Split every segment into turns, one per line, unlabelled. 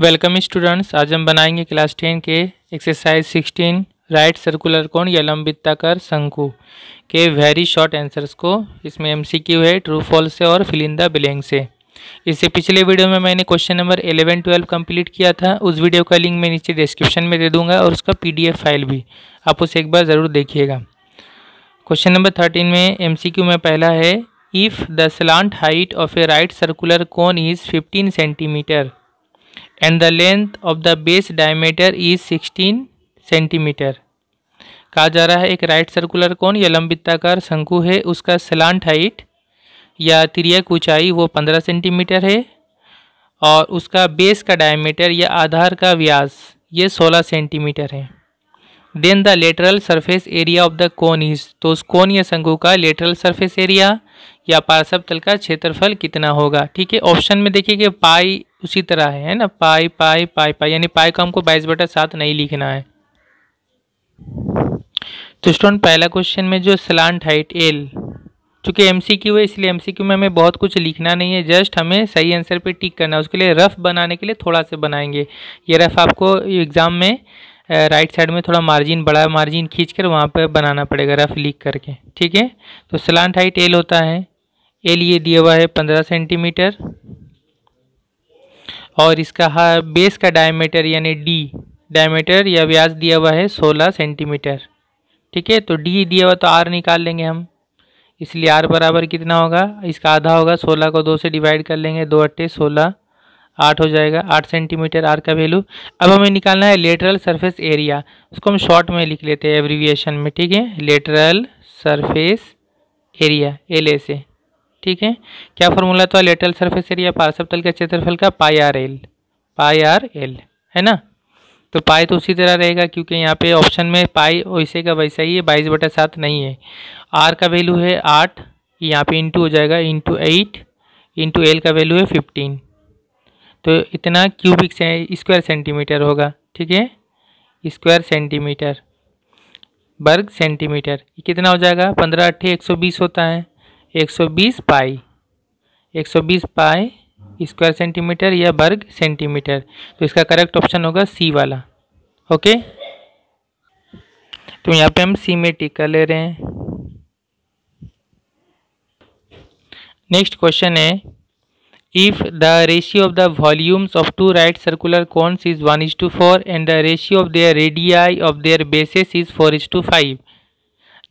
Welcome students आज हम बनाएंगे क्लास टेन के एक्सरसाइज सिक्सटीन राइट सर्कुलर कोण या लंबिताकार शंकु के वेरी शॉर्ट आंसर्स को इसमें एमसीक्यू है ट्रू फॉल्स से और फिलिंदा बिलेंग से इससे पिछले वीडियो में मैंने question number eleven twelve complete किया था उस वीडियो का लिंक मैं नीचे डिस्क्रिप्शन में दे दूंगा और उसका एफ फाइल भी आप उसे एक बार ज़रूर देखिएगा क्वेश्चन नंबर थर्टीन में क्यू में पहला है if the slant height of a right circular cone is fifteen centimetre and the length of the base diameter is 16 centimetre कहा जा रहा है एक राइट सर्कुलर कोन या लंबिताकार शंकु है उसका सलांट हाइट या त्रियक ऊंचाई वो 15 सेंटीमीटर है और उसका बेस का डायमीटर या आधार का व्यास ये 16 सेंटीमीटर है then the lateral surface area of the cone is तो उस कोन या शंकु का लेटरल सरफेस एरिया या पार्श्व तल का क्षेत्रफल कितना होगा ठीक है ऑप्शन में देखिए कि पाई उसी तरह है, है ना पाई पाई पाई पाई यानी पाई का हमको बाईस बटा सात नहीं लिखना है तो स्टूडेंट पहला क्वेश्चन में जो स्लांट हाइट एल चूँकि एम सी क्यू है इसलिए एम सी क्यू में हमें बहुत कुछ लिखना नहीं है जस्ट हमें सही आंसर पे टिक करना है उसके लिए रफ़ बनाने के लिए थोड़ा सा बनाएंगे ये रफ़ आपको एग्ज़ाम में राइट साइड में थोड़ा मार्जिन बड़ा मार्जिन खींच कर वहाँ पर बनाना पड़ेगा रफ़ लिख करके ठीक है तो स्लांट हाइट एल होता है एल ये दिया हुआ है पंद्रह सेंटीमीटर और इसका हाँ बेस का डायमीटर यानी डी डायमीटर या व्यास दिया हुआ है सोलह सेंटीमीटर ठीक है तो डी दिया हुआ तो आर निकाल लेंगे हम इसलिए आर बराबर कितना होगा इसका आधा होगा सोलह को दो से डिवाइड कर लेंगे दो अट्ठे सोलह आठ हो जाएगा आठ सेंटीमीटर आर का वैल्यू अब हमें निकालना है लेटरल सरफेस एरिया उसको हम शॉर्ट में लिख लेते हैं एवरीविएशन में ठीक है lateral surface area L A से ठीक है क्या फॉर्मूला तो लेटरल सरफेस एरिया पार्श्व तल के क्षेत्रफल का pi R L pi R L है ना तो पाई तो उसी तरह रहेगा क्योंकि यहाँ पे ऑप्शन में पाई वैसे का वैसा ही है बाईस बटा सात नहीं है आर का वैल्यू है आठ यहाँ पे इंटू हो जाएगा इंटू एट इंटू एल का वैल्यू है फिफ्टीन तो इतना क्यूबिक से, स्क्वायर सेंटीमीटर होगा ठीक है स्क्वायर सेंटीमीटर वर्ग सेंटीमीटर कितना हो जाएगा पंद्रह अट्ठे एक सौ बीस होता है एक सौ बीस पाई एक सौ बीस पाई स्क्वायर सेंटीमीटर या वर्ग सेंटीमीटर तो इसका करेक्ट ऑप्शन होगा सी वाला ओके तो यहाँ पे हम सी में टीका ले रहे हैं नेक्स्ट क्वेश्चन है if the ratio of the volumes of two right circular cones is one is to four and the ratio of their radii of their bases is four is to five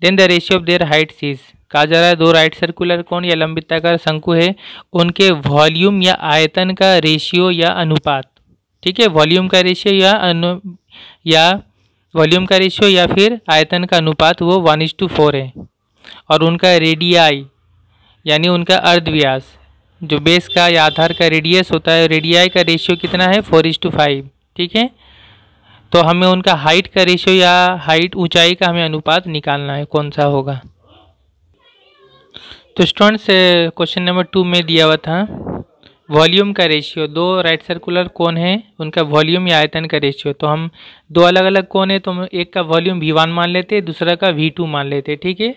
then the ratio of their heights is कहा जा रहा है दो right circular कोण या लंबिताकार शंकु है उनके वॉल्यूम या आयतन का रेशियो या अनुपात ठीक है वॉल्यूम का रेशियो या अनु या वॉल्यूम का रेशियो या फिर आयतन का अनुपात वो वन इज टू फोर है और उनका रेडियाई यानी उनका अर्धव्यास जो बेस का या आधार का रेडियस होता है रेडियाई का रेशियो कितना है फोर इज टू फाइव ठीक है तो हमें उनका हाइट का रेशियो या हाइट ऊंचाई का हमें अनुपात निकालना है कौन सा होगा तो स्टूडेंट्स क्वेश्चन नंबर टू में दिया हुआ था वॉल्यूम का रेशियो दो राइट सर्कुलर कौन है उनका वॉल्यूम या आयतन का रेशियो तो हम दो अलग अलग कौन है तो हम एक का वॉल्यूम वी वन मान लेते हैं दूसरा का वी टू मान लेते हैं ठीक है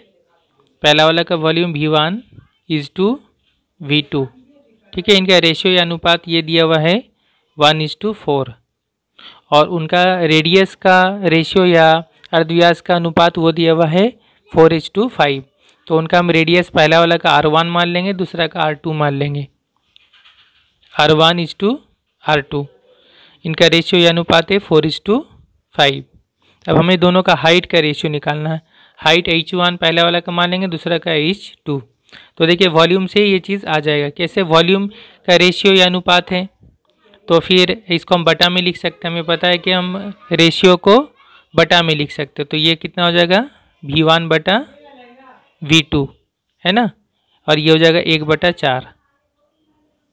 पहला वाला का volume V one is to V two ठीक है इनका रेशियो या अनुपात ये दिया हुआ है वन इज टू फोर और उनका रेडियस का रेशियो या अर्धव्यास का अनुपात वो दिया हुआ है फोर इज टू फाइव तो उनका हम रेडियस पहला वाला का आर वन मान लेंगे दूसरा का आर टू मान लेंगे R one is to R two इनका रेशियो या अनुपात है फोर इज टू फाइव अब हमें दोनों का हाइट का रेशियो निकालना है हाइट एच वन पहला वाला का मान लेंगे दूसरा का एच टू तो देखिए वॉल्यूम से ये चीज़ आ जाएगा कैसे वॉल्यूम का रेशियो या अनुपात है तो फिर इसको हम बटा में लिख सकते हैं हमें पता है कि हम रेशियो को बटा में लिख सकते हैं तो ये कितना हो जाएगा भी वन बटा वी टू है ना और ये हो जाएगा एक बटा चार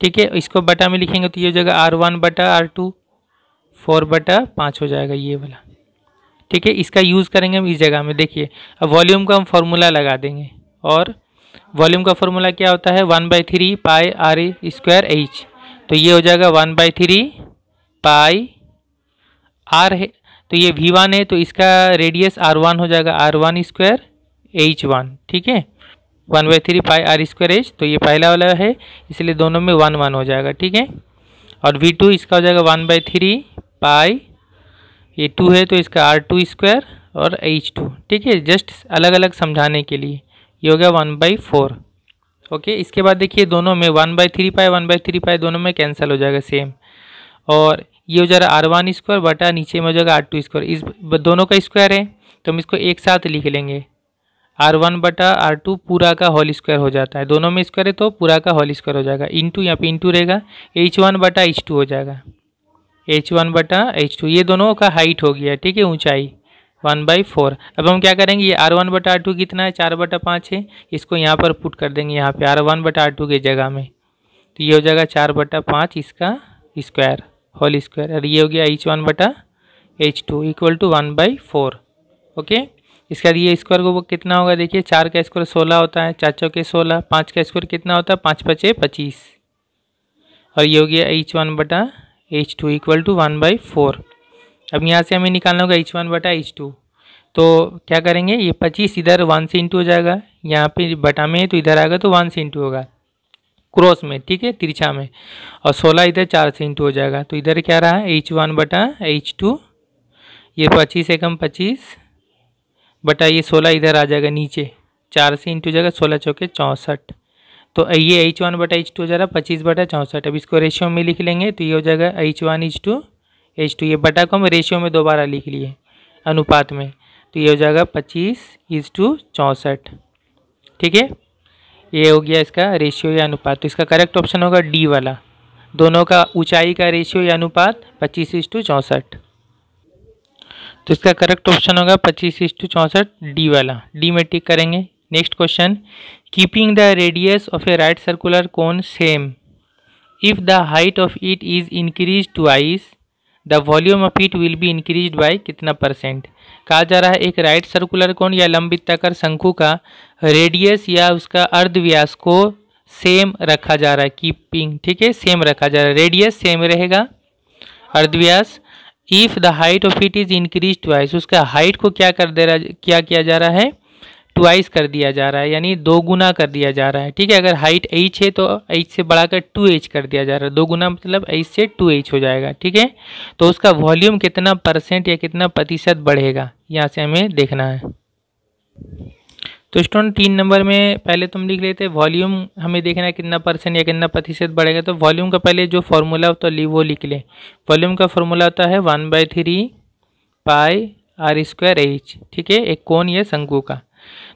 ठीक है इसको बटा में लिखेंगे तो ये हो जाएगा आर वन बटा आर टू फोर बटा पाँच हो जाएगा ये वाला ठीक है इसका यूज़ करेंगे हम इस जगह में देखिए अब वॉल्यूम का हम फॉर्मूला लगा देंगे और वॉल्यूम का फॉर्मूला क्या होता है one by three pi R square H तो ये हो जाएगा one by three pi R है तो ये वी वन है तो इसका रेडियस आर वन हो जाएगा R one square H one ठीक है one by three pi R square H तो ये पहला वाला है इसलिए दोनों में वन वन हो जाएगा ठीक है और वी टू इसका हो जाएगा वन बाई थ्री पाई ये टू है तो इसका आर टू स्क्वायर और एच टू ठीक है जस्ट अलग अलग समझाने के लिए ये हो गया वन बाई फोर ओके इसके बाद देखिए दोनों में one by three pi one by three pi दोनों में कैंसिल हो जाएगा सेम और ये हो जा रहा आर वन स्क्वायर बटा नीचे में हो जाएगा आर टू स्क्वायर इस दोनों का स्क्वायर है तो हम इसको एक साथ लिख लेंगे आर वन बटा आर टू पूरा का होल स्क्वायर हो जाता है दोनों में स्क्वायर है तो पूरा का होल स्क्वायर हो जाएगा टू यहाँ पे टू रहेगा एच वन बटा एच टू हो जाएगा एच वन बटा एच टू ये दोनों का हाइट हो गया ठीक है ऊंचाई वन बाई फोर अब हम क्या करेंगे ये आर वन बटा आर टू कितना है चार बटा पाँच है इसको यहाँ पर पुट कर देंगे यहाँ पर आर वन बटा आर टू की जगह में तो ये हो जाएगा चार बटा पाँच इसका स्क्वायर होल स्क्वायर और ये हो गया एच वन बटा H two equal to one by four okay इसका ये स्क्वायर को कितना होगा देखिए चार का स्क्वायर सोलह होता है चार चौके सोलह पाँच का स्क्वायर कितना होता है पाँच पचे पच्चीस और ये हो गया एच वन बटा H two equal to one by four अब यहाँ से हमें निकालना होगा एच वन बटा एच टू तो क्या करेंगे ये पच्चीस इधर वन से इंटू हो जाएगा यहाँ पे बटा में तो इधर आएगा तो वन से इंटू होगा क्रॉस में ठीक है तिरछा में और सोलह इधर चार से इंटू हो जाएगा तो इधर क्या रहा एच वन बटा एच टू ये पच्चीस एकम पच्चीस बटा ये सोलह इधर आ जाएगा नीचे चार से इंटू जाएगा सोलह चौके चौंसठ तो ये एच वन बटा एच टू हो जा रहा है पच्चीस बटा चौंसठ अब इसको रेशियो में लिख लेंगे तो ये हो जाएगा H one H two H two ये बटा को हम रेशियो में दोबारा लिख लिए अनुपात में तो ये हो जाएगा पच्चीस इज टू चौंसठ ठीक है ये हो गया इसका रेशियो या अनुपात तो इसका करेक्ट ऑप्शन होगा डी वाला दोनों का ऊंचाई का रेशियो या अनुपात पच्चीस इज टू चौंसठ तो इसका करेक्ट ऑप्शन होगा पच्चीस इस टू चौंसठ डी वाला डी में टिक करेंगे next question keeping the radius of a right circular cone same if the height of it is increase twice the volume of it will be increase by कितना percent कहा जा रहा है एक right circular कोन या लंबित कर शंकु का रेडियस या उसका अर्धव्यास को सेम रखा जा रहा है कीपिंग ठीक है सेम रखा जा रहा है रेडियस सेम रहेगा अर्धव्यास if the height of it is increase twice उसका हाइट को क्या कर दे रहा क्या किया जा रहा है ट्वाइस कर दिया जा रहा है यानी दो गुना कर दिया जा रहा है ठीक है अगर हाइट एच है तो एच से बढ़ाकर टू एच कर दिया जा रहा है दो गुना मतलब एच से टू एच हो जाएगा ठीक है तो उसका वॉल्यूम कितना परसेंट या कितना प्रतिशत बढ़ेगा यहाँ से हमें देखना है तो स्टूडेंट तीन नंबर में पहले तुम लिख लेते वॉल्यूम हमें देखना है कितना परसेंट या कितना प्रतिशत बढ़ेगा तो वॉल्यूम का पहले जो फार्मूला होता है वो लिख लें वॉल्यूम का फार्मूला होता है one by three pi R square H ठीक है एक कोण या शंकु का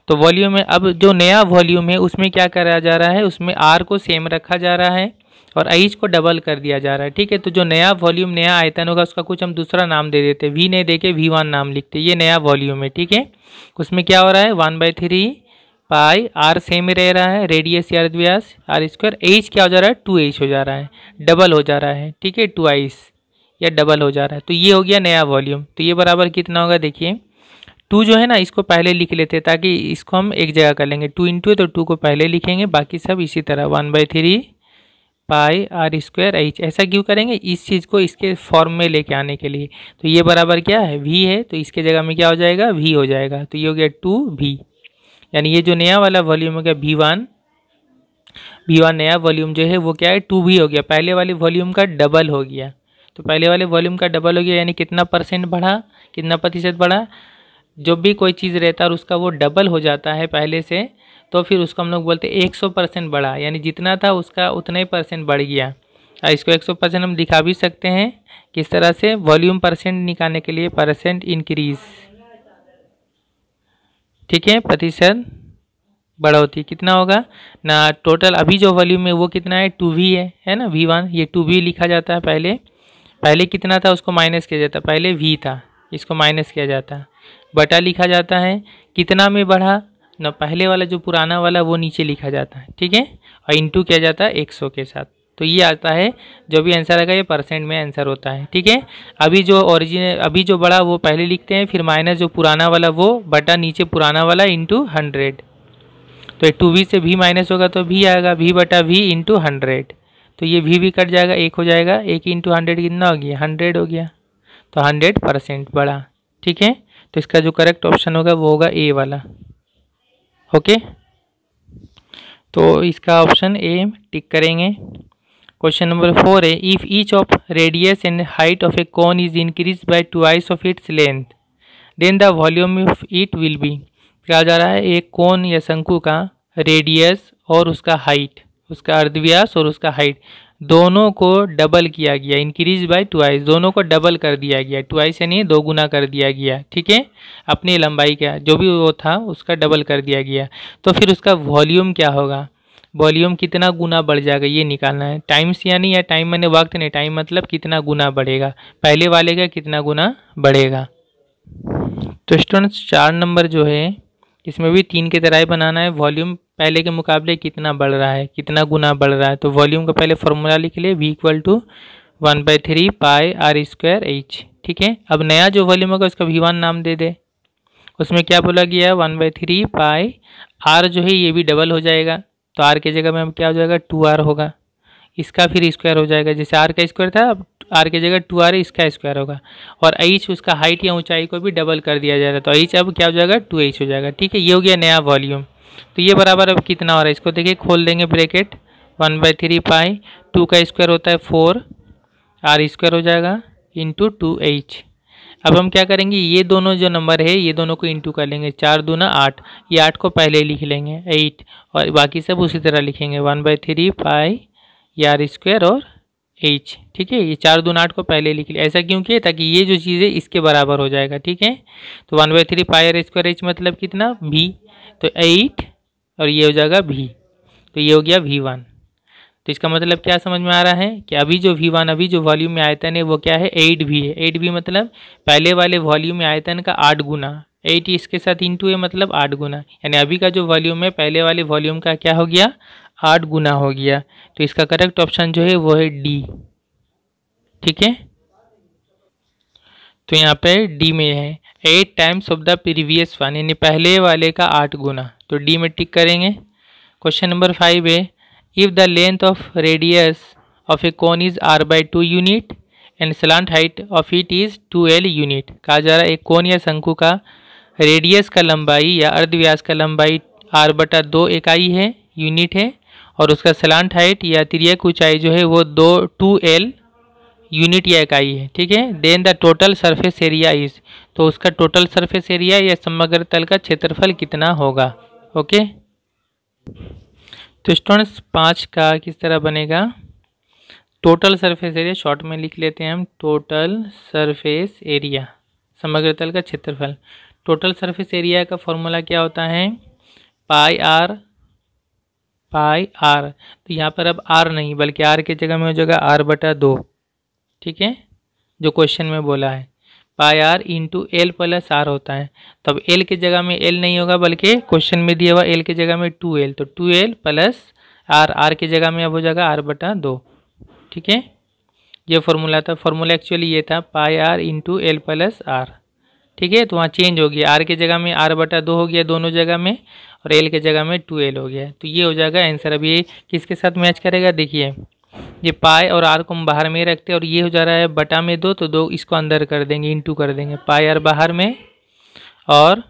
तो वॉल्यूम है अब जो नया वॉल्यूम है उसमें क्या करा जा रहा है उसमें आर को सेम रखा जा रहा है और आईज को डबल कर दिया जा रहा है ठीक है तो जो नया वॉल्यूम नया आयतन होगा उसका कुछ हम दूसरा नाम दे देते वी नहीं देके वी वन नाम लिखते ये नया वॉल्यूम है ठीक है उसमें क्या हो रहा है one by three pi R same रह रहा है रेडियस यार व्यास आर स्क्वायर एच क्या हो जा रहा है टू एच हो जा रहा है डबल हो जा रहा है ठीक है टू आइस या डबल हो जा रहा है तो ये हो गया नया वॉल्यूम तो ये बराबर कितना होगा देखिए टू जो है ना इसको पहले लिख लेते ताकि इसको हम एक जगह कर लेंगे टू इंटू है तो टू को पहले लिखेंगे बाकी सब इसी तरह one by three pi R square H ऐसा क्यों करेंगे इस चीज़ को इसके फॉर्म में लेके आने के लिए तो ये बराबर क्या है वी है तो इसके जगह में क्या हो जाएगा वी हो जाएगा तो ये हो गया टू वी यानी ये जो नया वाला वॉल्यूम हो गया वी वन वी वन नया वॉल्यूम जो है वो क्या है टू वी हो गया पहले वाले वॉल्यूम का डबल हो गया तो पहले वाले वॉल्यूम का डबल हो गया यानी कितना परसेंट बढ़ा कितना प्रतिशत बढ़ा जो भी कोई चीज़ रहता है और उसका वो डबल हो जाता है पहले से तो फिर उसको हम लोग बोलते एक सौ परसेंट बढ़ा यानी जितना था उसका उतना ही परसेंट बढ़ गया और इसको एक सौ परसेंट हम दिखा भी सकते हैं किस तरह से वॉल्यूम परसेंट निकालने के लिए परसेंट इंक्रीज ठीक है प्रतिशत बढ़ोती कितना होगा ना टोटल अभी जो वॉल्यूम है वो कितना है टू वी है है ना वी वन ये टू वी लिखा जाता है पहले पहले कितना था उसको माइनस किया जाता पहले वी था इसको माइनस किया जाता बटा लिखा जाता है कितना में बढ़ा ना पहले वाला जो पुराना वाला वो नीचे लिखा जाता है ठीक है और इंटू किया जाता है एक सौ के साथ तो ये आता है जो भी आंसर आएगा ये परसेंट में आंसर होता है ठीक है अभी जो ओरिजिन अभी जो बड़ा वो पहले लिखते हैं फिर माइनस जो पुराना वाला वो बटा नीचे पुराना वाला इंटू हंड्रेड तो टू वी से भी माइनस होगा तो भी आएगा भी बटा भी इंटू हंड्रेड तो ये भी भी कट जाएगा एक हो जाएगा एक इंटू हंड्रेड कितना हो गया हंड्रेड हो गया तो हंड्रेड परसेंट बड़ा ठीक है तो इसका जो करेक्ट ऑप्शन होगा वो होगा ए वाला ओके तो इसका ऑप्शन ए टिक करेंगे क्वेश्चन नंबर फोर है if each of radius and height of a cone is increase by twice of its length then the volume of it will be क्या जा रहा है एक कोन या शंकु का रेडियस और उसका हाइट उसका अर्धव्यास और उसका हाइट दोनों को डबल किया गया इंक्रीज बाय ट्वाइस दोनों को डबल कर दिया गया ट्वाइस यानी दो गुना कर दिया गया ठीक है अपनी लंबाई का जो भी वो था उसका डबल कर दिया गया तो फिर उसका वॉल्यूम क्या होगा वॉल्यूम कितना गुना बढ़ जाएगा ये निकालना है टाइम्स यानी या टाइम मैंने वक्त नहीं टाइम मतलब कितना गुना बढ़ेगा पहले वाले का कितना गुना बढ़ेगा तो स्टूडेंट्स चार नंबर जो है इसमें भी तीन के तराई बनाना है वॉल्यूम पहले के मुकाबले कितना बढ़ रहा है कितना गुना बढ़ रहा है तो वॉल्यूम का पहले फॉर्मूला लिख लिए V equal to one by three pi R square H ठीक है अब नया जो वॉल्यूम होगा उसका वी वन नाम दे दे उसमें क्या बोला गया है one by three pi R जो है ये भी डबल हो जाएगा तो आर की जगह में अब क्या हो जाएगा टू आर होगा इसका फिर स्क्वायर हो जाएगा जैसे आर का स्क्वायर था अब आर की जगह टू आर इसका स्क्वायर होगा और एच उसका हाइट या ऊंचाई को भी डबल कर दिया जा रहा है तो एच अब क्या हो जाएगा टू एच हो जाएगा ठीक है ये हो गया नया वॉल्यूम तो ये बराबर अब कितना हो रहा है इसको देखिए खोल देंगे bracket one by three pi two का स्क्वायर होता है फोर आर स्क्वायर हो जाएगा इंटू टू एच अब हम क्या करेंगे ये दोनों जो नंबर है ये दोनों को इंटू कर लेंगे चार दो ना आठ ये आठ को पहले लिख लेंगे एट और बाकी सब उसी तरह लिखेंगे one by three pi R square और एच ठीक है ये चार दून आठ को पहले लिख लिया ऐसा क्यों किया ताकि ये जो चीज़ है इसके बराबर हो जाएगा ठीक है तो one by three pi R square H मतलब कितना भी तो एट और ये हो जाएगा भी तो ये हो गया भी वन तो इसका मतलब क्या समझ में आ रहा है कि अभी जो वी वन अभी जो वॉल्यूम में आयतन है वो क्या है एट भी है एट भी मतलब पहले वाले वॉल्यूम में आयतन का आठ गुना एट इसके साथ इंटू है मतलब आठ गुना यानी अभी का जो वॉल्यूम है पहले वाले वॉल्यूम का क्या हो गया आठ गुना हो गया तो इसका करेक्ट ऑप्शन जो है वो है डी ठीक है तो यहाँ पे डी में है eight times of the previous one यानी पहले वाले का आठ गुना तो डी में टिक करेंगे क्वेश्चन नंबर फाइव है if the length of radius of a cone is R by two unit and slant height of it is two L unit कहा जा रहा है एक कोन या शंकु का रेडियस का लंबाई या अर्धव्यास का लंबाई आर बटा दो इकाई है यूनिट है और उसका सलांट हाइट या त्रियक ऊंचाई जो है वो दो टू एल यूनिट या इकाई है ठीक है then the total surface area is तो उसका टोटल सरफेस एरिया या समग्र तल का क्षेत्रफल कितना होगा ओके तो स्टूडेंट्स पाँच का किस तरह बनेगा टोटल सरफेस एरिया शॉर्ट में लिख लेते हैं हम टोटल सरफेस एरिया समग्र तल का क्षेत्रफल टोटल सरफेस एरिया का फॉर्मूला क्या होता है पाई आर पाई आर तो यहाँ पर अब आर नहीं बल्कि आर की जगह में हो जाएगा आर बटा दो ठीक है जो क्वेश्चन में बोला है pi R into L plus R होता है तब एल की जगह में एल नहीं होगा बल्कि क्वेश्चन में दिया हुआ एल की जगह में टू एल तो two L plus R R की जगह में अब हो जाएगा आर बटा दो ठीक है ये फॉर्मूला था फॉर्मूला एक्चुअली ये था pi R into L plus R ठीक है तो वहाँ चेंज हो गया आर के जगह में आर बटा दो हो गया दोनों जगह में और एल के जगह में टू एल हो गया तो ये हो जाएगा आंसर अब ये किसके साथ मैच करेगा देखिए ये पाए और आर को हम बाहर में रखते हैं और ये हो जा रहा है बटा में दो तो दो इसको अंदर कर देंगे इंटू कर देंगे पाए आर बाहर में और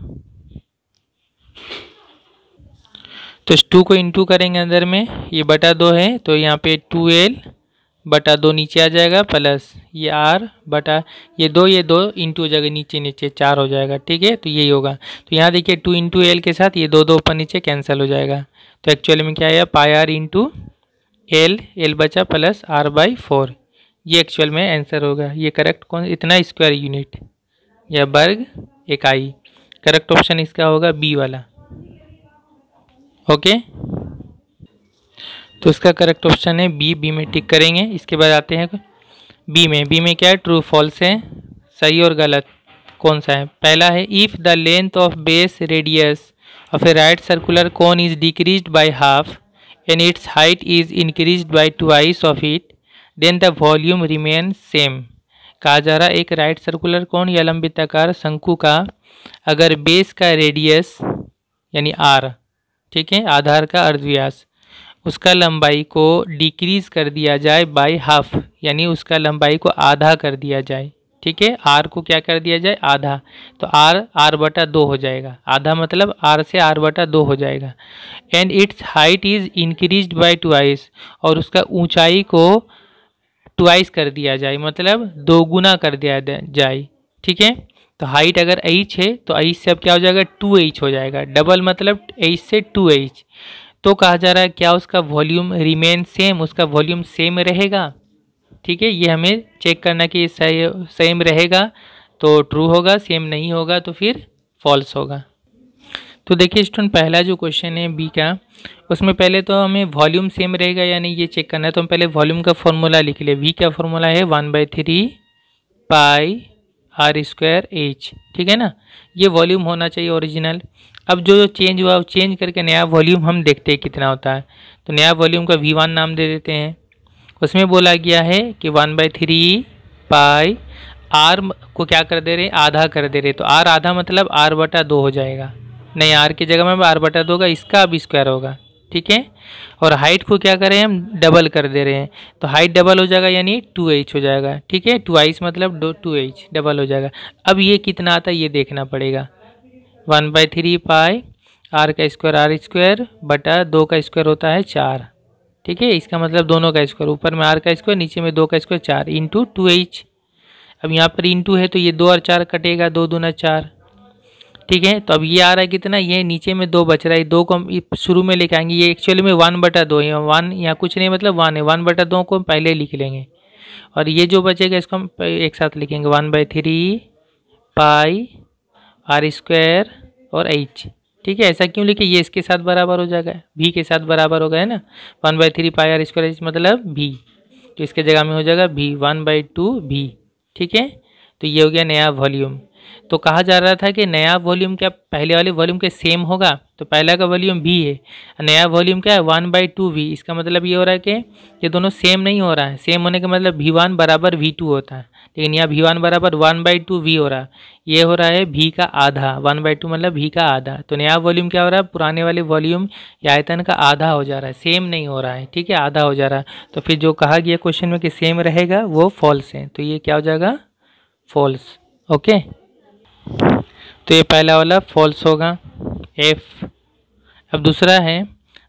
तो इस टू को इंटू करेंगे अंदर में ये बटा दो है तो यहाँ पे टू एल बटा दो नीचे आ जाएगा प्लस ये आर बटा ये दो ये दो इंटू हो जाएगा नीचे नीचे चार हो जाएगा ठीक है तो यही होगा तो यहाँ देखिए टू इंटू एल के साथ ये दो दो ऊपर नीचे कैंसिल हो जाएगा तो एक्चुअली में क्या आया pi R into L L बचा प्लस आर बाई फोर ये एक्चुअल में आंसर होगा ये करेक्ट कौन इतना स्क्वायर यूनिट या वर्ग इकाई करेक्ट ऑप्शन इसका होगा बी वाला ओके तो इसका करेक्ट ऑप्शन है बी बी में टिक करेंगे इसके बाद आते हैं बी में बी में क्या है ट्रू फॉल्स है सही और गलत कौन सा है पहला है if the length of base radius of a right circular cone is decrease by half and its height is increase by twice of it then the volume remain same कहा जा रहा एक राइट सर्कुलर कोन या लंबित आकार शंकु का अगर बेस का रेडियस यानी आर ठीक है आधार का अर्धव्यास उसका लंबाई को डिक्रीज़ कर दिया जाए बाय हाफ यानी उसका लंबाई को आधा कर दिया जाए ठीक है आर को क्या कर दिया जाए आधा तो आर आर बटा दो हो जाएगा आधा मतलब आर से आर बटा दो हो जाएगा and its height is increase by twice और उसका ऊंचाई को ट्वाइस कर दिया जाए मतलब दो गुना कर दिया जाए ठीक है तो हाइट अगर एच है तो एच से अब क्या हो जाएगा टू एच हो जाएगा डबल मतलब एच से टू एच तो कहा जा रहा है क्या उसका वॉल्यूम रिमेन सेम उसका वॉल्यूम सेम रहेगा ठीक है ये हमें चेक करना कि सेम रहेगा तो ट्रू होगा सेम नहीं होगा तो फिर फॉल्स होगा तो देखिए स्टूडेंट पहला जो क्वेश्चन है बी का उसमें पहले तो हमें वॉल्यूम सेम रहेगा या नहीं ये चेक करना है तो हम पहले वॉल्यूम का फॉर्मूला लिख लें वी का फॉर्मूला है one by three pi R square H ठीक है ना ये वॉल्यूम होना चाहिए ओरिजिनल अब जो जो चेंज हुआ वो चेंज करके नया वॉल्यूम हम देखते हैं कितना होता है तो नया वॉल्यूम का वी वन नाम दे देते हैं उसमें बोला गया है कि one by three pi R को क्या कर दे रहे हैं आधा कर दे रहे तो आर आधा मतलब आर बटा दो हो जाएगा नहीं आर की जगह में आर बटा दो का इसका अब स्क्वायर होगा ठीक है और हाइट को क्या करें हम डबल कर दे रहे हैं तो हाइट डबल हो जाएगा यानी टू एच हो जाएगा ठीक है टू आइस मतलब दो टू एच डबल हो जाएगा अब ये कितना आता है ये देखना पड़ेगा one by three pi R का स्क्वायर आर स्क्वायर बटा दो का स्क्वायर होता है चार ठीक है इसका मतलब दोनों का स्क्वायर ऊपर में आर का स्क्वायर नीचे में दो का स्क्वायर चार इंटू टू एच अब यहाँ पर इंटू है तो ये दो और चार कटेगा दो दूना चार ठीक है तो अब ये आ रहा है कितना ये नीचे में दो बच रहा है दो को हम शुरू में लेके आएंगे ये एक्चुअली में वन बटा दो है वन यहाँ कुछ नहीं मतलब वन है वन बटा दो को हम पहले लिख लेंगे और ये जो बचेगा इसको हम एक साथ लिखेंगे one by three pi R square और एच ठीक है ऐसा क्यों लिखे ये इसके साथ बराबर हो जाएगा भी के साथ बराबर होगा है ना one by three pi R square H मतलब भी तो इसके जगह में हो जाएगा भी वन बाई टू भी ठीक है तो ये हो गया नया वॉल्यूम तो कहा जा रहा था कि नया वॉल्यूम क्या पहले वाले वॉल्यूम के सेम होगा तो पहला का वॉल्यूम बी है नया वॉल्यूम क्या है वन बाई टू वी इसका मतलब ये हो रहा है कि ये दोनों सेम नहीं हो रहा है सेम होने का मतलब वी वन बराबर वी टू होता है लेकिन यहाँ वी वन बराबर वन बाई टू वी हो रहा है ये हो रहा है वी का आधा वन बाई टू मतलब वी का आधा तो नया वॉल्यूम क्या हो रहा है पुराने वाले वॉल्यूम या आयतन का आधा हो जा रहा है सेम नहीं हो रहा है ठीक है आधा हो जा रहा है तो फिर जो कहा गया क्वेश्चन में कि सेम रहेगा वो फॉल्स है तो ये क्या हो जाएगा फॉल्स ओके तो ये पहला वाला फॉल्स होगा एफ अब दूसरा है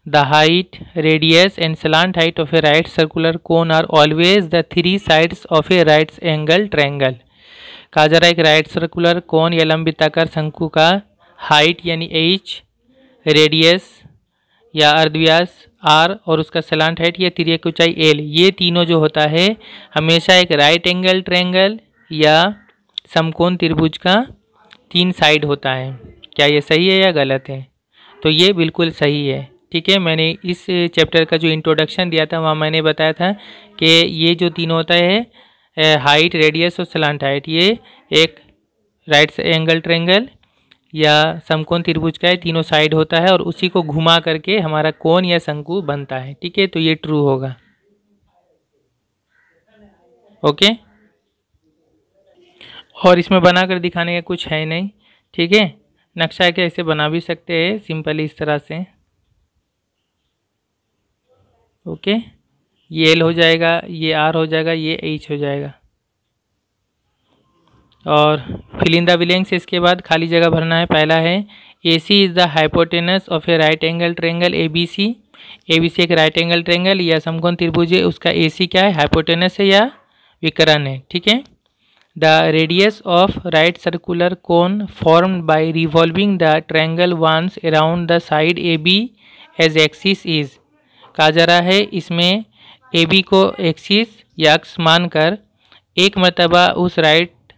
the height radius and slant height of a right circular cone are always the three sides of a right angle triangle कहा जा रहा है एक राइट सर्कुलर कोन या लंबिताकार शंकु का हाइट यानी एच रेडियस या अर्धव्यास आर और उसका सलांट हाइट या तिरिया की ऊंचाई एल ये तीनों जो होता है हमेशा एक राइट एंगल ट्रैंगल या समकोण त्रिभुज का तीन साइड होता है क्या ये सही है या गलत है तो ये बिल्कुल सही है ठीक है मैंने इस चैप्टर का जो इंट्रोडक्शन दिया था वहाँ मैंने बताया था कि ये जो तीन होता है हाइट रेडियस और सलांट हाइट ये एक राइट एंगल ट्रेंगल या समकोण त्रिभुज का है तीनों साइड होता है और उसी को घुमा करके हमारा कोण या शंकु बनता है ठीक है तो ये ट्रू होगा ओके okay? और इसमें बना कर दिखाने का कुछ है नहीं ठीक है नक्शा है ऐसे बना भी सकते हैं सिंपली इस तरह से ओके ये एल हो जाएगा ये आर हो जाएगा ये एच हो जाएगा और फिलिंदा विलियंग्स इसके बाद खाली जगह भरना है पहला है A C is the hypotenuse of a right angle triangle A B C A B C एक राइट एंगल ट्रेंगल या समकोण त्रिभुज है उसका ए सी क्या है हाइपोटेनस है या विकरण है ठीक है the radius of right circular cone form by revolving the triangle once around the side A B as axis is कहा जा रहा है इसमें ए बी को एक्सिस या अक्स मानकर एक मरतबा उस राइट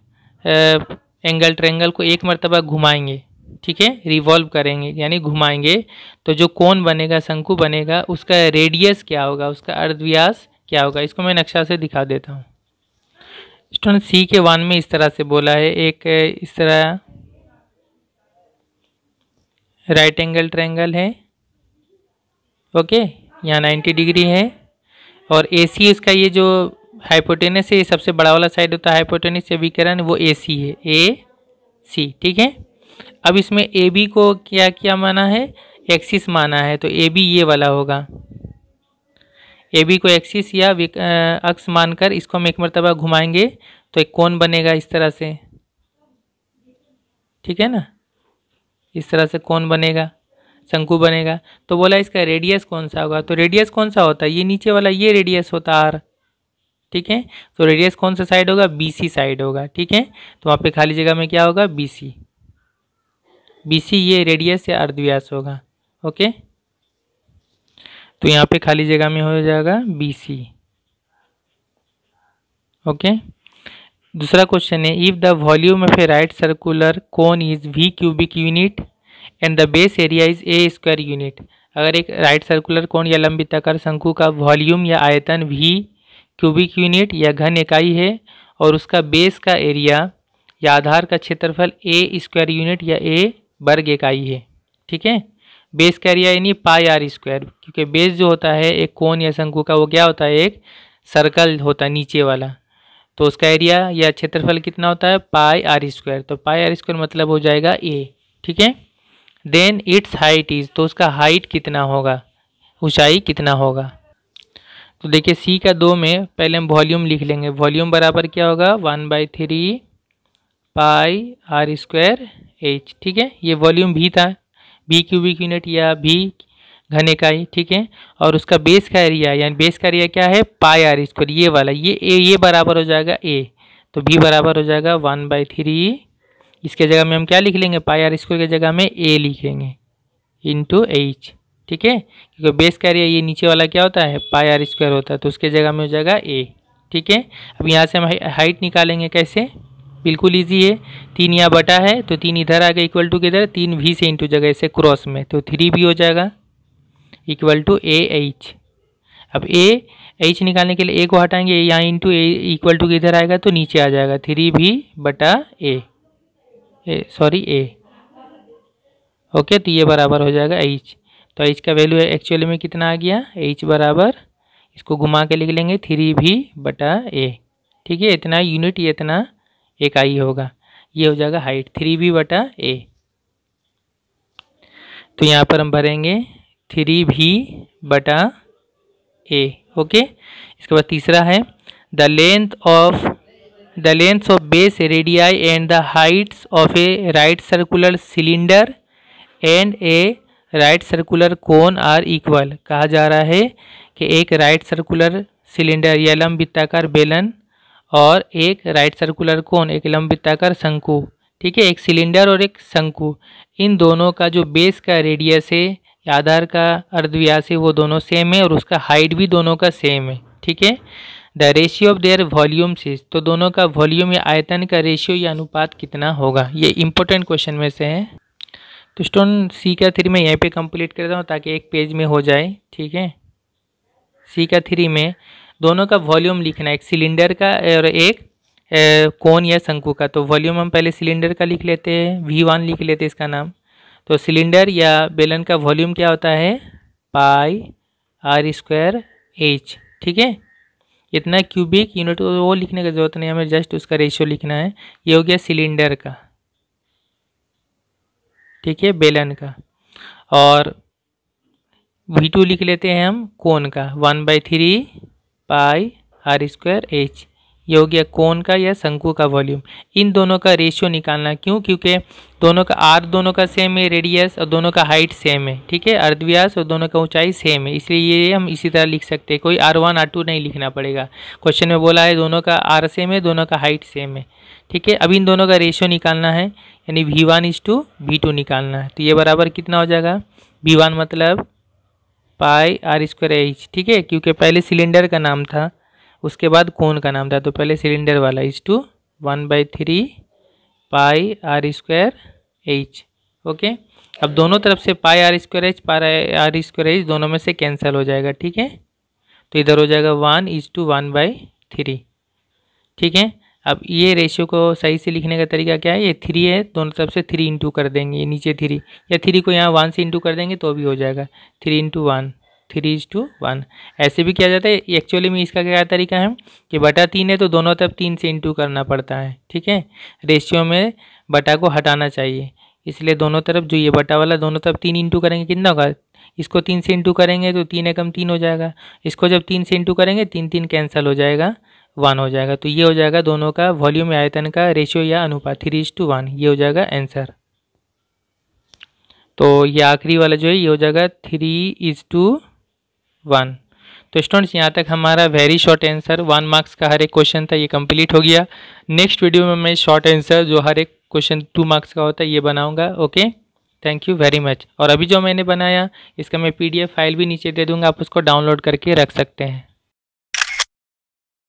एंगल ट्रेंगल को एक मरतबा घुमाएंगे ठीक है रिवॉल्व करेंगे यानी घुमाएंगे तो जो कौन बनेगा शंकु बनेगा उसका रेडियस क्या होगा उसका अर्धव्यास क्या होगा इसको मैं नक्शा से दिखा देता हूँ प्रश्न सी के वन में इस तरह से बोला है एक इस तरह राइट एंगल ट्रायंगल है ओके यहाँ 90 डिग्री है और ए सी इसका ये जो हाइपोटेनस है ये सबसे बड़ा वाला साइड होता है हाइपोटेनस से विकरण वो ए सी है ए सी ठीक है अब इसमें ए बी को क्या क्या माना है एक्सिस माना है तो ए बी ये वाला होगा ए बी को एक्सिस या अक्स मानकर इसको हम एक मरतबा घुमाएंगे तो एक कौन बनेगा इस तरह से ठीक है ना इस तरह से कौन बनेगा शंकु बनेगा तो बोला इसका रेडियस कौन सा होगा तो रेडियस कौन सा होता है ये नीचे वाला ये रेडियस होता आर ठीक है तो रेडियस कौन सा साइड होगा सी साइड होगा ठीक है तो वहाँ पे खाली जगह में क्या होगा बी सी ये रेडियस या अर्धव्यास होगा ओके तो यहाँ पे खाली जगह में हो जाएगा बी सी ओके दूसरा क्वेश्चन है if the volume of a right circular cone is V cubic unit and the base area is A square unit अगर एक राइट सर्कुलर कौन या लंबिताकार शंकु का वॉल्यूम या आयतन वी क्यूबिक यूनिट या घन इकाई है और उसका बेस का एरिया या आधार का क्षेत्रफल ए स्क्वायर यूनिट या ए वर्ग इकाई है ठीक है बेस का एरिया यानी पाई आर स्क्वायर क्योंकि बेस जो होता है एक कोन या शंकु का वो क्या होता है एक सर्कल होता है नीचे वाला तो उसका एरिया या क्षेत्रफल कितना होता है पाई आर स्क्वायर तो पाई आर स्क्वायर मतलब हो जाएगा ए ठीक है देन इट्स हाइट इज तो उसका हाइट कितना होगा ऊंचाई कितना होगा तो देखिए सी का दो में पहले हम वॉल्यूम लिख लेंगे वॉल्यूम बराबर क्या होगा one by three pi R square H ठीक है ये वॉल्यूम भी था बी क्यूबिक यूनिट या भी घन इकाई ठीक है और उसका बेस का एरिया यानी बेस का एरिया क्या है पाई आर स्क्वायर ये वाला ये ए ये बराबर हो जाएगा ए तो बी बराबर हो जाएगा वन बाई थ्री इसके जगह में हम क्या लिख लेंगे पाई आर स्क्वायर की जगह में ए लिखेंगे इंटू एच ठीक है क्योंकि बेस का एरिया ये नीचे वाला क्या होता है पाई आर स्क्वायर होता है तो उसके जगह में हो जाएगा ए ठीक है अब यहाँ से हम हाइट निकालेंगे कैसे बिल्कुल ईजी है तीन यहाँ बटा है तो तीन इधर आ गया इक्वल टू किधर तीन वी से इंटू जगह इसे क्रॉस में तो थ्री भी हो जाएगा इक्वल टू ए एच अब ए एच निकालने के लिए ए को हटाएंगे यहाँ इंटू ए इक्वल टू किधर आएगा तो नीचे आ जाएगा थ्री भी बटा ए सॉरी ए ओके तो ये बराबर हो जाएगा एच तो एच का वैल्यू एक्चुअली में कितना आ गया एच बराबर इसको घुमा के लिख लेंगे थ्री भी बटा ए ठीक है इतना यूनिट इतना एक आई होगा ये हो जाएगा हाइट थ्री बी बटा ए तो यहाँ पर हम भरेंगे थ्री भी बटा ए ओके इसके बाद तीसरा है the length of the length of base radii and the heights of a right circular cylinder and a right circular cone are equal कहा जा रहा है कि एक राइट सर्कुलर सिलेंडर या लंबित्ताकार बेलन और एक राइट सर्कुलर कोन एक लंबिताकार शंकु ठीक है एक सिलेंडर और एक शंकु इन दोनों का जो बेस का रेडियस है आधार का अर्धव्यास है वो दोनों सेम है और उसका हाइट भी दोनों का सेम है ठीक है the ratio of their volumes तो दोनों का वॉल्यूम या आयतन का रेशियो या अनुपात कितना होगा ये इंपॉर्टेंट क्वेश्चन में से है तो स्टोन सी का थ्री मैं यहीं पे कंप्लीट करता हूँ ताकि एक पेज में हो जाए ठीक है सी का थ्री में दोनों का वॉल्यूम लिखना है एक सिलेंडर का और एक कोन या शंकु का तो वॉल्यूम हम पहले सिलेंडर का लिख लेते हैं वी वन लिख लेते हैं इसका नाम तो सिलेंडर या बेलन का वॉल्यूम क्या होता है पाई आर स्क्वायर एच ठीक है इतना क्यूबिक यूनिट वो लिखने की जरूरत नहीं हमें जस्ट उसका रेशियो लिखना है ये हो गया सिलेंडर का ठीक है बेलन का और वी टू लिख लेते हैं हम कोन का one by three pi R square H ये हो गया कोन का या शंकु का वॉल्यूम इन दोनों का रेशियो निकालना क्यों क्योंकि दोनों का आर दोनों का सेम है रेडियस और दोनों का हाइट सेम है ठीक है अर्धव्यास और दोनों का ऊंचाई सेम है इसलिए ये हम इसी तरह लिख सकते हैं कोई आर वन आर टू नहीं लिखना पड़ेगा क्वेश्चन में बोला है दोनों का आर सेम है दोनों का हाइट सेम है ठीक है अब इन दोनों का रेशियो निकालना है यानी V one is to V two निकालना है तो ये बराबर कितना हो जाएगा वी वन मतलब पाई आर स्क्वायर एच ठीक है क्योंकि पहले सिलेंडर का नाम था उसके बाद कोन का नाम था तो पहले सिलेंडर वाला is to one by three pi R square H okay अब दोनों तरफ से pi R square H pi R square H दोनों में से कैंसिल हो जाएगा ठीक है तो इधर हो जाएगा one is to one by three ठीक है अब ये रेशियो को सही से लिखने का तरीका क्या है ये थ्री है दोनों तरफ से थ्री इंटू कर देंगे ये नीचे थ्री या थ्री को यहाँ वन से इंटू कर देंगे तो भी हो जाएगा three into one three is to one ऐसे भी किया जाता है एक्चुअली में इसका क्या तरीका है कि बटा तीन है तो दोनों तरफ तीन से इंटू करना पड़ता है ठीक है रेशियो में बटा को हटाना चाहिए इसलिए दोनों तरफ जो ये बटा वाला दोनों तरफ तीन इंटू करेंगे कितना होगा इसको तीन से इंटू करेंगे तो तीन एकम तीन हो जाएगा इसको जब तीन से इंटू करेंगे तीन तीन कैंसिल हो जाएगा वन हो जाएगा तो ये हो जाएगा दोनों का वॉल्यूम आयतन का रेशियो या अनुपात थ्री इज टू वन ये हो जाएगा आंसर तो ये आखिरी वाला जो है ये हो जाएगा थ्री इज टू वन तो स्टूडेंट्स यहाँ तक हमारा very short answer one marks का हर एक क्वेश्चन था ये कंप्लीट हो गया नेक्स्ट वीडियो में मैं शॉर्ट आंसर जो हर एक क्वेश्चन टू मार्क्स का होता है ये बनाऊँगा okay thank you very much और अभी जो मैंने बनाया इसका मैं पीडीएफ फाइल भी नीचे दे दूंगा आप उसको डाउनलोड करके रख सकते हैं